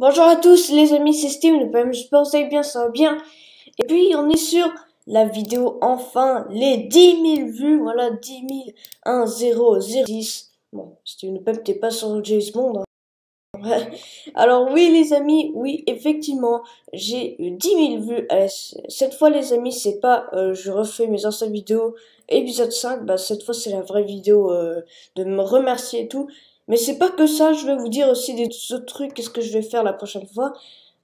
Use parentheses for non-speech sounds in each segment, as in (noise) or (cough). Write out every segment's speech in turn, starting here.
Bonjour à tous les amis, c'est Steve le PM, j'espère que bien, ça va bien. Et puis on est sur la vidéo enfin, les 10 000 vues, voilà, 10 000, 1, 0, 10. Bon, Steve le PM, t'es pas sur James Bond. Hein. (laughs) Alors oui les amis, oui effectivement, j'ai eu 10 000 vues. Euh, cette fois les amis, c'est pas euh, je refais mes anciennes vidéos, épisode 5, bah cette fois c'est la vraie vidéo euh, de me remercier et tout. Mais c'est pas que ça, je vais vous dire aussi des autres trucs, qu'est-ce que je vais faire la prochaine fois.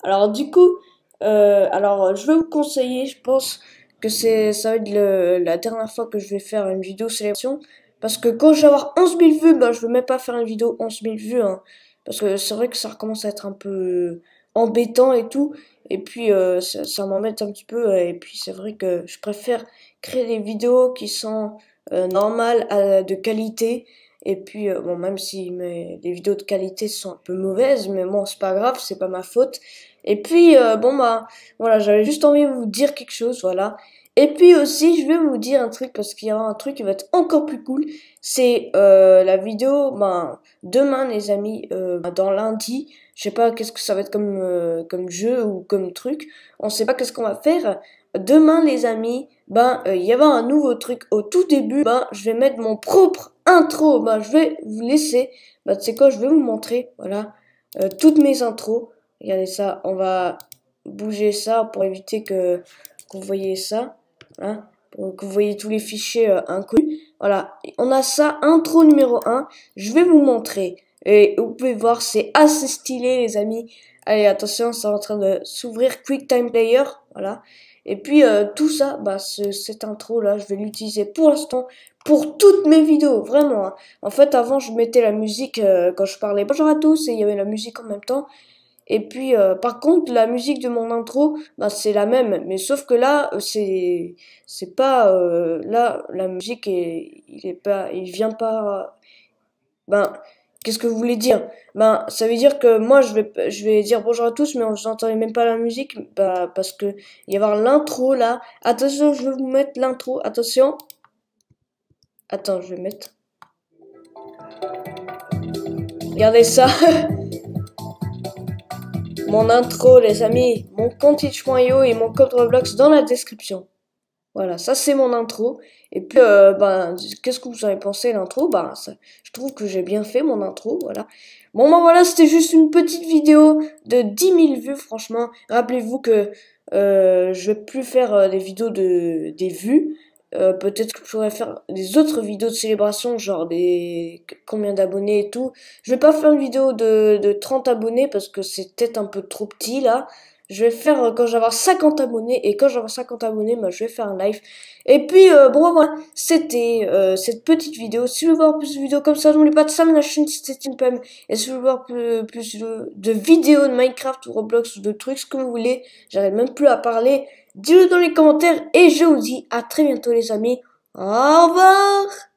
Alors du coup, euh, alors je vais vous conseiller, je pense que c'est ça va être la dernière fois que je vais faire une vidéo sélection. Parce que quand je vais avoir 11 000 vues, bah, je vais même pas faire une vidéo 11 000 vues. Hein. parce que c'est vrai que ça recommence à être un peu embêtant et tout. Et puis euh, ça, ça m'embête un petit peu. Et puis c'est vrai que je préfère créer des vidéos qui sont euh, normales, de qualité. Et puis, euh, bon, même si mes, les vidéos de qualité sont un peu mauvaises, mais bon, c'est pas grave, c'est pas ma faute. Et puis, euh, bon, bah, voilà, j'avais juste envie de vous dire quelque chose, voilà. Et puis aussi, je vais vous dire un truc, parce qu'il y aura un truc qui va être encore plus cool. C'est euh, la vidéo, ben, demain, les amis, dans lundi. Je sais pas qu'est-ce que ça va être comme, comme jeu ou comme truc. On sait pas qu'est-ce qu'on va faire. Demain, les amis, ben, il y aura un nouveau truc. Au tout début, ben, je vais mettre mon propre intro. Bah, je vais vous laisser. Bah, c'est quoi, je vais vous montrer, voilà, euh, toutes mes intros. Regardez ça, on va bouger ça pour éviter que, vous voyez ça. Hein, pour que vous voyez tous les fichiers euh, inclus Voilà, on a ça, intro numéro 1. Je vais vous montrer. Et vous pouvez voir, c'est assez stylé, les amis. Allez, attention, c'est en train de s'ouvrir QuickTime Player. Voilà. Et puis, euh, tout ça, bah, ce, cette intro-là, je vais l'utiliser pour l'instant pour toutes mes vidéos, vraiment. Hein. En fait, avant, je mettais la musique euh, quand je parlais bonjour à tous et il y avait la musique en même temps. Et puis, euh, par contre, la musique de mon intro, bah, c'est la même, mais sauf que là, c'est, c'est pas, là, la musique est, il est pas, il vient pas, ben, Qu'est-ce que vous voulez dire Ben, ça veut dire que moi, je vais, je vais dire bonjour à tous, mais vous n'entendez même pas la musique, bah, parce que il va y avoir l'intro là. Attention, je vais vous mettre l'intro. Attention. Attends, je vais mettre. Regardez ça. (laughs) mon intro, les amis. Mon compte itch.io et mon code Roblox dans la description. Voilà, ça c'est mon intro. Et puis, euh, ben, qu'est-ce que vous avez pensé l'intro Ben, je trouve que j'ai bien fait mon intro, voilà. Bon, ben voilà, c'était juste une petite vidéo de 10 000 vues, franchement. Rappelez-vous que euh, je vais plus faire euh, des vidéos de des vues. Euh, peut-être que je pourrais faire des autres vidéos de célébration, genre des combien d'abonnés et tout. Je vais pas faire une vidéo de, de 30 abonnés parce que c'est peut-être un peu trop petit là je vais faire euh, quand j'aurai 50 abonnés et quand j'aurai 50 abonnés bah, je vais faire un live et puis euh, bon voilà c'était euh, cette petite vidéo si vous voulez voir plus de vidéos comme ça n'oubliez pas de s'abonner à la chaîne c'était Timpem et si vous voulez voir plus, de, vidéos de Minecraft ou Roblox ou de trucs ce que vous voulez J'arrête même plus à parler dites-le dans les commentaires et je vous dis à très bientôt les amis au revoir